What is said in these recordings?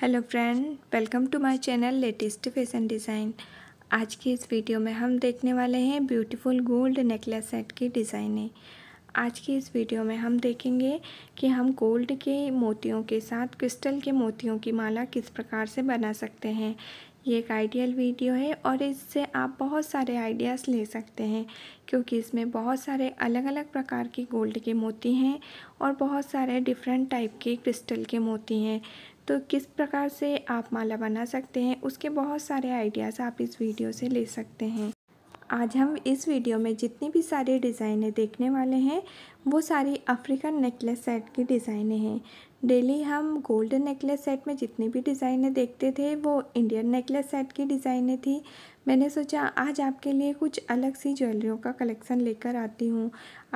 Hello friend welcome to my channel latest fashion design आज की इस वीडियो में हम देखने वाले हैं ब्यूटीफुल गोल्ड नेकलेस सेट की डिज़ाइनें आज की इस वीडियो में हम देखेंगे कि हम गोल्ड के मोतियों के साथ क्रिस्टल के मोतियों की माला किस प्रकार से बना सकते हैं ये एक आइडियल वीडियो है और इससे आप बहुत सारे आइडियाज़ ले सकते हैं क्योंकि इसमें बहुत सारे अलग अलग प्रकार के गोल्ड के मोती हैं और बहुत सारे डिफरेंट टाइप के क्रिस्टल के मोती हैं तो किस प्रकार से आप माला बना सकते हैं उसके बहुत सारे आइडियाज़ आप इस वीडियो से ले सकते हैं आज हम इस वीडियो में जितनी भी सारी डिज़ाइनें देखने वाले हैं वो सारी अफ्रीकन नेकलेस सेट की डिज़ाइनें हैं डेली हम गोल्डन नेकलेस सेट में जितनी भी डिज़ाइनें देखते थे वो इंडियन नेकलेस सेट की डिज़ाइनें थी मैंने सोचा आज आपके लिए कुछ अलग सी ज्वेलरियों का कलेक्शन लेकर आती हूँ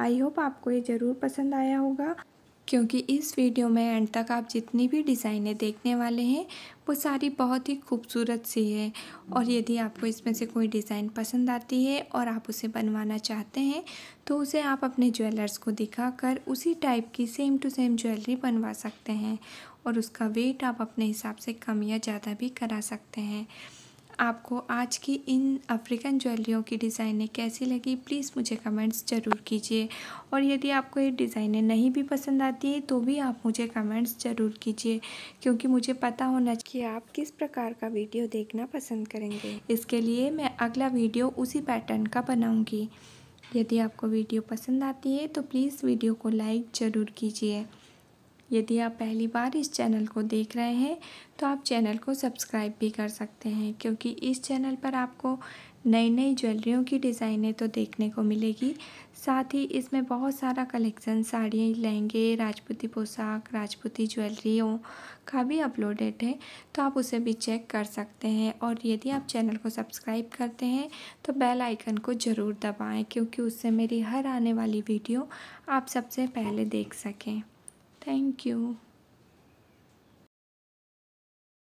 आई होप आपको ये ज़रूर पसंद आया होगा क्योंकि इस वीडियो में एंड तक आप जितनी भी डिज़ाइनें देखने वाले हैं वो सारी बहुत ही खूबसूरत सी है और यदि आपको इसमें से कोई डिज़ाइन पसंद आती है और आप उसे बनवाना चाहते हैं तो उसे आप अपने ज्वेलर्स को दिखाकर उसी टाइप की सेम टू सेम ज्वेलरी बनवा सकते हैं और उसका वेट आप अपने हिसाब से कम या ज़्यादा भी करा सकते हैं आपको आज की इन अफ्रीकन ज्वेलरियों की डिज़ाइनें कैसी लगी प्लीज़ मुझे कमेंट्स ज़रूर कीजिए और यदि आपको ये डिज़ाइनें नहीं भी पसंद आती हैं तो भी आप मुझे कमेंट्स ज़रूर कीजिए क्योंकि मुझे पता होना चाहिए कि आप किस प्रकार का वीडियो देखना पसंद करेंगे इसके लिए मैं अगला वीडियो उसी पैटर्न का बनाऊँगी यदि आपको वीडियो पसंद आती है तो प्लीज़ वीडियो को लाइक ज़रूर कीजिए यदि आप पहली बार इस चैनल को देख रहे हैं तो आप चैनल को सब्सक्राइब भी कर सकते हैं क्योंकि इस चैनल पर आपको नई नई ज्वेलरियों की डिज़ाइनें तो देखने को मिलेगी साथ ही इसमें बहुत सारा कलेक्शन साड़ियाँ लहंगे राजपूती पोशाक राजपूती ज्वेलरियों का भी अपलोडेड है तो आप उसे भी चेक कर सकते हैं और यदि आप चैनल को सब्सक्राइब करते हैं तो बेल आइकन को ज़रूर दबाएं क्योंकि उससे मेरी हर आने वाली वीडियो आप सबसे पहले देख सकें Thank you.